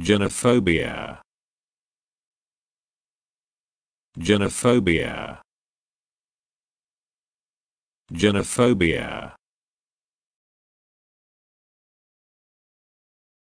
Genophobia. Genophobia. Genophobia.